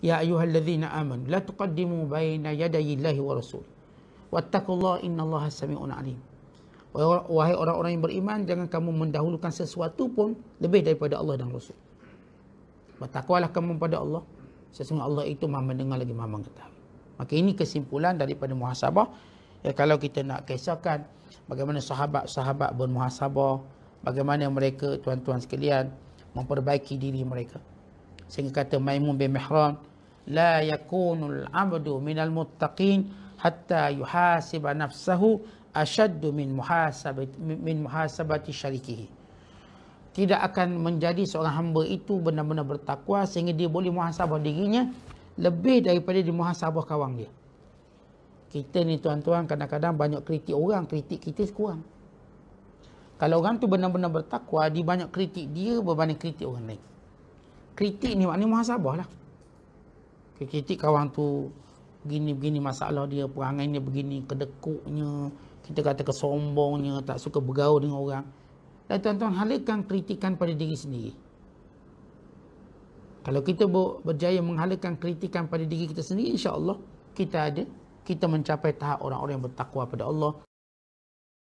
Ya ayuhal ayuhallazina amanu la tuqaddimu baina yadayi Allahi wa rasul. Wattaqullaha innallaha samiun alim. Wahai orang-orang yang beriman jangan kamu mendahulukan sesuatu pun lebih daripada Allah dan Rasul. Bertakwalah kamu kepada Allah. Sesungguhnya Allah itu Maha mendengar lagi Maha mengetahui. Maka ini kesimpulan daripada muhasabah. Ya, kalau kita nak kisahkan bagaimana sahabat-sahabat bermuhasabah, bagaimana mereka tuan-tuan sekalian memperbaiki diri mereka sehingga kata Maimun bin Mihran la yakunul abdu minal muttaqin hatta yuhasiba nafsahu ashaddu min muhasabati min muhasabati syarikihi tidak akan menjadi seorang hamba itu benar-benar bertakwa sehingga dia boleh muhasabah dirinya lebih daripada di muhasabah kawan dia kita ni tuan-tuan kadang-kadang banyak kritik orang kritik kita sekurang. kalau orang tu benar-benar bertakwa dia banyak kritik dia berbanding kritik orang lain kritik ni maknanya muhasabah lah. Kritik kawan tu begini-begini masalah dia, perangai dia begini, kedekuknya, kita kata kesombongnya, tak suka bergaul dengan orang. Dan tuan-tuan halikan kritikan pada diri sendiri. Kalau kita berjaya menghalikan kritikan pada diri kita sendiri, insya Allah kita ada. Kita mencapai tahap orang-orang yang bertakwa pada Allah.